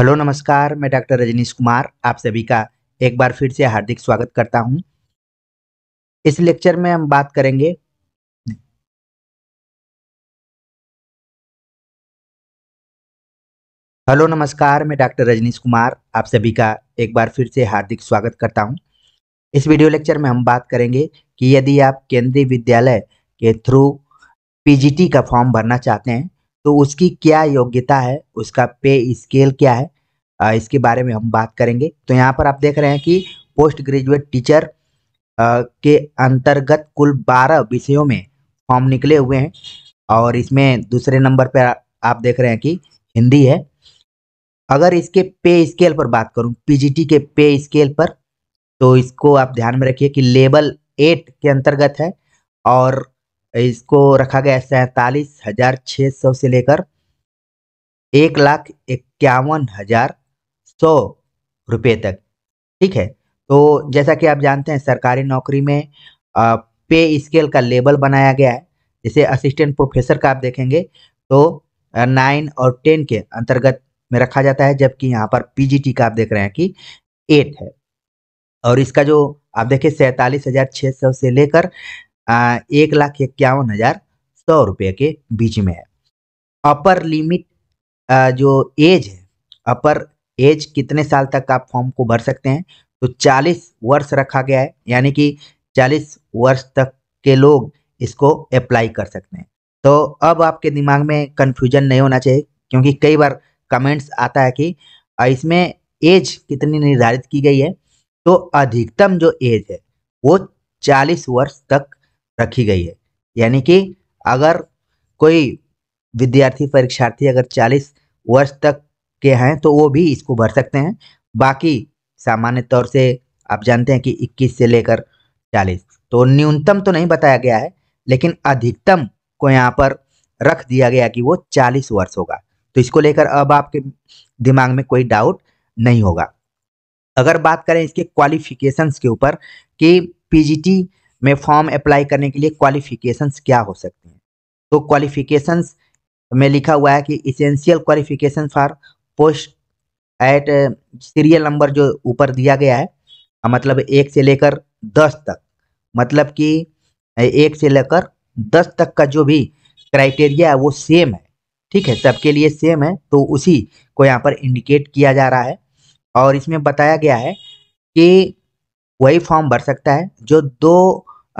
hello नमस्कार मैं doctor Rajneesh Kumar आप सभी का एक बार फिर से हार्दिक स्वागत करता हूं इस लेक्चर में हम बात करेंगे हेलो नमस्कार मैं डॉक्टर रजनीश कुमार आप सभी का एक बार फिर से हार्दिक स्वागत करता हूं इस वीडियो लेक्चर में हम बात करेंगे कि यदि आप केंद्रीय विद्यालय के थ्रू पीजीटी का फॉर्म भरना चाहते हैं तो उसकी क्या योग्यता है उसका पे स्केल क्या है आ, इसके बारे में हम बात करेंगे तो यहाँ पर आप देख रहे हैं कि पोस्ट ग्रेजुएट टीचर आ, के अंतर्गत कुल 12 विषयों में फॉर्म निकले हुए हैं और इसमें दूसरे नंबर पर आप देख रहे हैं कि हिंदी है अगर इसके पे स्केल पर बात करूं पीजीटी के पे स्केल पर तो इसको आप ध्यान में रखिए कि लेवल एट के अंतर्गत है और इसको रखा गया सैतालीस हजार छः सौ से लेकर एक लाख इक्यावन हजार सौ रुपये तक ठीक है तो जैसा कि आप जानते हैं सरकारी नौकरी में पे स्केल का लेबल बनाया गया है जैसे असिस्टेंट प्रोफेसर का आप देखेंगे तो नाइन और टेन के अंतर्गत में रखा जाता है जबकि यहाँ पर पीजीटी का आप देख रहे हैं कि एट है और इसका जो आप देखिए सैतालीस हज़ार छः सौ से लेकर एक लाख इक्यावन हजार सौ रुपये के बीच में है अपर लिमिट जो एज है अपर एज कितने साल तक आप फॉर्म को भर सकते हैं तो 40 वर्ष रखा गया है यानी कि 40 वर्ष तक के लोग इसको अप्लाई कर सकते हैं तो अब आपके दिमाग में कन्फ्यूजन नहीं होना चाहिए क्योंकि कई बार कमेंट्स आता है कि इसमें एज कितनी निर्धारित की गई है तो अधिकतम जो एज है वो 40 वर्ष तक रखी गई है यानी कि अगर कोई विद्यार्थी परीक्षार्थी अगर 40 वर्ष तक के हैं तो वो भी इसको भर सकते हैं बाकी सामान्य तौर से आप जानते हैं कि 21 से लेकर 40 तो न्यूनतम तो नहीं बताया गया है लेकिन अधिकतम को यहाँ पर रख दिया गया कि वो 40 वर्ष होगा तो इसको लेकर अब आपके दिमाग में कोई डाउट नहीं होगा अगर बात करें इसके क्वालिफिकेशंस के ऊपर कि पीजीटी में फॉर्म अप्लाई करने के लिए क्वालिफिकेशंस क्या हो सकते हैं तो क्वालिफिकेशंस में लिखा हुआ है कि essential qualification for post at serial number जो ऊपर दिया गया है हाँ, मतलब एक से लेकर दस तक मतलब कि एक से लेकर दस तक का जो भी क्राइटेरिया है वो सेम है ठीक है सबके लिए सेम है तो उसी को यहाँ पर इंडिकेट किया जा रहा है और इसमें बताया गया है कि वही फॉर्म भर सकता है जो दो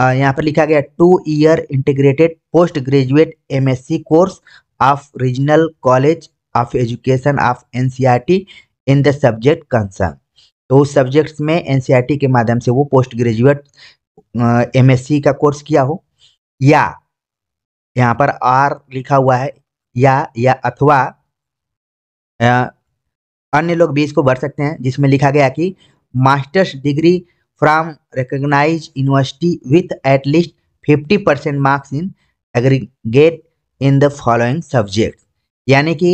यहाँ पर लिखा गया two year integrated post graduate M course of regional college of education of an in the subject concern तो उस सब्जेक्ट्स में एन e के माध्यम से वो पोस्ट ग्रेजुएट एम का कोर्स किया हो या यहाँ पर आर लिखा हुआ है या या अथवा अन्य लोग भी इसको भर सकते हैं जिसमें लिखा गया कि masters degree from university with at least fifty percent marks in aggregate in the following subject यानी कि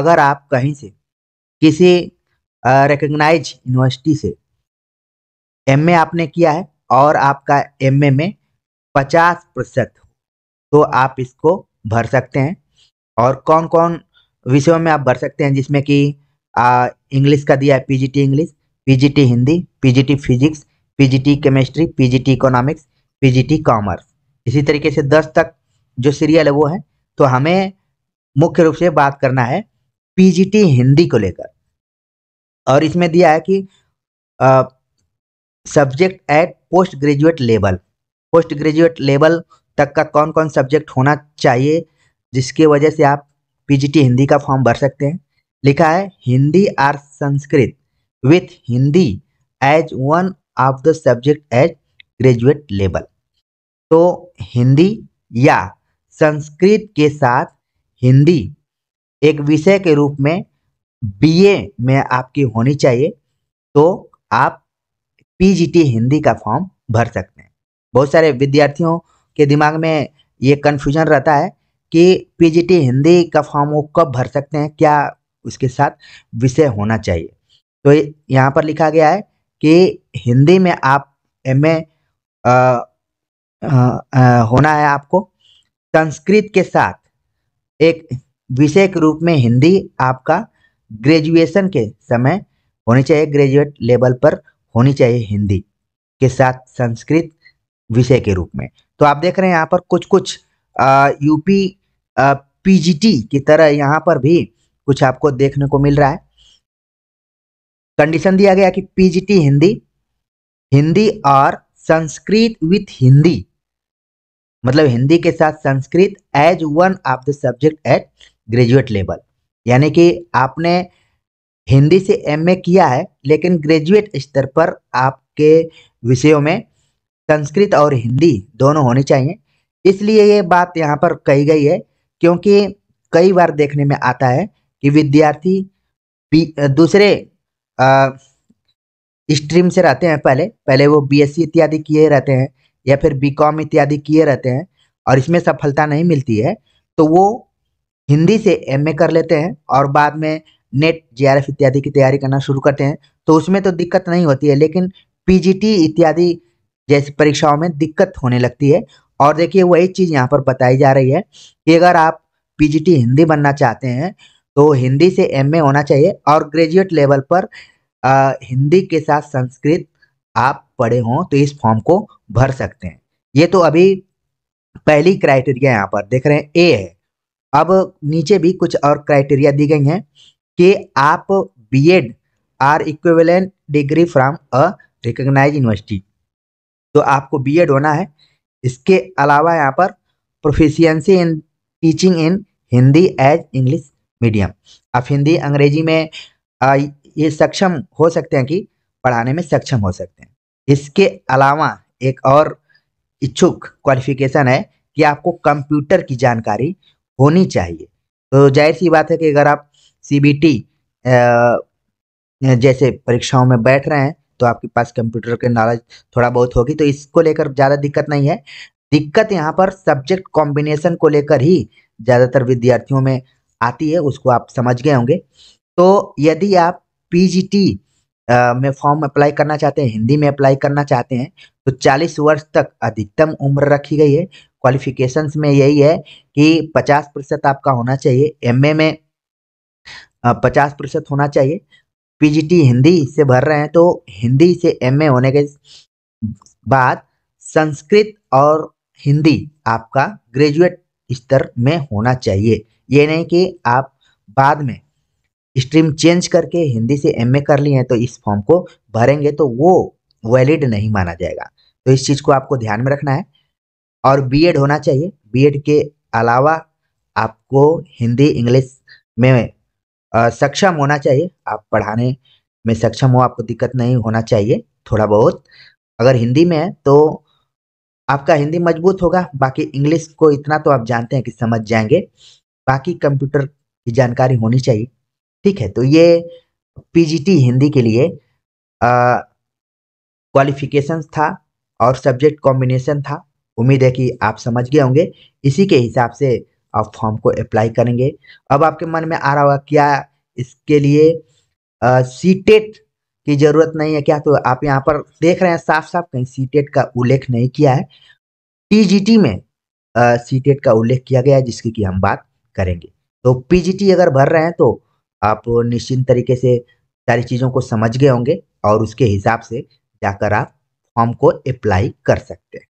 अगर आप कहीं से किसी रिकग्नाइज यूनिवर्सिटी से एमए आपने किया है और आपका एमए में 50 प्रतिशत हो तो आप इसको भर सकते हैं और कौन कौन विषयों में आप भर सकते हैं जिसमें कि इंग्लिश का दिया है PGT English PGT Hindi PGT physics PGT chemistry PGT economics PGT commerce इसी तरीके से दस तक जो सीरियल है वो है तो हमें मुख्य रूप से बात करना है पीजीटी हिंदी को लेकर और इसमें दिया है कि subject at post graduate level post graduate level तक का कौन कौन सब्जेक्ट होना चाहिए जिसके वजह से आप पीजीटी हिंदी का फॉर्म भर सकते हैं लिखा है Hindi or Sanskrit with Hindi as one of the subject as graduate level तो हिंदी या संस्कृत के साथ हिंदी एक विषय के रूप में बीए में आपकी होनी चाहिए तो आप पीजीटी हिंदी का फॉर्म भर सकते हैं बहुत सारे विद्यार्थियों के दिमाग में ये कन्फ्यूजन रहता है कि पीजीटी हिंदी का फॉर्म वो कब भर सकते हैं क्या उसके साथ विषय होना चाहिए तो यहाँ पर लिखा गया है कि हिंदी में आप एम ए होना है आपको संस्कृत के साथ एक विषय के रूप में हिंदी आपका ग्रेजुएशन के समय होनी चाहिए ग्रेजुएट लेवल पर होनी चाहिए हिंदी के साथ संस्कृत विषय के रूप में तो आप देख रहे हैं यहाँ पर कुछ कुछ यूपी पीजीटी की तरह यहाँ पर भी कुछ आपको देखने को मिल रहा है कंडीशन दिया गया कि पीजीटी हिंदी हिंदी और संस्कृत विथ हिंदी मतलब हिंदी के साथ Sanskrit as one of the subject at graduate level यानी कि आपने हिंदी से एमए किया है लेकिन ग्रेजुएट स्तर पर आपके विषयों में संस्कृत और हिंदी दोनों होनी चाहिए इसलिए ये बात यहाँ पर कही गई है क्योंकि कई बार देखने में आता है कि विद्यार्थी दूसरे स्ट्रीम से रहते हैं पहले पहले वो बीएससी इत्यादि किए रहते हैं या फिर बीकॉम इत्यादि किए रहते हैं और इसमें सफलता नहीं मिलती है तो वो हिंदी से एमए कर लेते हैं और बाद में नेट जेआरएफ इत्यादि की तैयारी करना शुरू करते हैं तो उसमें तो दिक्कत नहीं होती है लेकिन पीजीटी इत्यादि जैसी परीक्षाओं में दिक्कत होने लगती है और देखिए वही चीज़ यहाँ पर बताई जा रही है कि अगर आप पीजीटी हिंदी बनना चाहते हैं तो हिंदी से एमए होना चाहिए और ग्रेजुएट लेवल पर आ, हिंदी के साथ संस्कृत आप पढ़े हों तो इस फॉर्म को भर सकते हैं ये तो अभी पहली क्राइटेरिया यहाँ पर देख रहे हैं ए है अब नीचे भी कुछ और क्राइटेरिया दी गई हैं कि आप BEd or equivalent degree from a recognise university तो आपको बीएड होना है इसके अलावा यहाँ पर proficiency in teaching in Hindi as English medium आप हिंदी अंग्रेजी में आ, ये सक्षम हो सकते हैं कि पढ़ाने में सक्षम हो सकते हैं इसके अलावा एक और इच्छुक क्वालिफिकेशन है कि आपको कंप्यूटर की जानकारी होनी चाहिए तो जाहिर सी बात है कि अगर आप टी जैसे परीक्षाओं में बैठ रहे हैं तो आपके पास कंप्यूटर के नॉलेज थोड़ा बहुत होगी तो इसको लेकर ज़्यादा दिक्कत नहीं है दिक्कत यहाँ पर सब्जेक्ट कॉम्बिनेशन को लेकर ही ज़्यादातर विद्यार्थियों में आती है उसको आप समझ गए होंगे तो यदि आप पीजीटी में फॉर्म अप्लाई करना चाहते हैं हिंदी में अप्लाई करना चाहते हैं तो 40 वर्ष तक अधिकतम उम्र रखी गई है क्वालिफिकेशंस में यही है कि 50 प्रतिशत आपका होना चाहिए एमए में 50 प्रतिशत होना चाहिए पीजीटी हिंदी से भर रहे हैं तो हिंदी से एमए होने के बाद संस्कृत और हिंदी आपका ग्रेजुएट स्तर में होना चाहिए ये नहीं कि आप बाद में स्ट्रीम चेंज करके हिंदी से एमए कर लिए हैं तो इस फॉर्म को भरेंगे तो वो वैलिड नहीं माना जाएगा तो इस चीज़ को आपको ध्यान में रखना है और बीएड होना चाहिए बीएड के अलावा आपको हिंदी इंग्लिश में सक्षम होना चाहिए आप पढ़ाने में सक्षम हो आपको दिक्कत नहीं होना चाहिए थोड़ा बहुत अगर हिंदी में है तो आपका हिंदी मजबूत होगा बाकी इंग्लिश को इतना तो आप जानते हैं कि समझ जाएंगे बाकी कंप्यूटर की जानकारी होनी चाहिए ठीक है तो ये पीजीटी हिंदी के लिए क्वालिफिकेशन था और सब्जेक्ट कॉम्बिनेशन था उम्मीद है कि आप समझ गए होंगे इसी के हिसाब से आप फॉर्म को अप्लाई करेंगे अब आपके मन में आ रहा होगा क्या इसके लिए सी टेट e की ज़रूरत नहीं है क्या तो आप यहाँ पर देख रहे हैं साफ साफ कहीं सी टेट e का उल्लेख नहीं किया है टी में सी टेट e का उल्लेख किया गया है जिसकी कि हम बात करेंगे तो पीजीटी अगर भर रहे हैं तो आप निश्चिंत तरीके से सारी चीज़ों को समझ गए होंगे और उसके हिसाब से जाकर आप फॉर्म को अप्लाई कर सकते हैं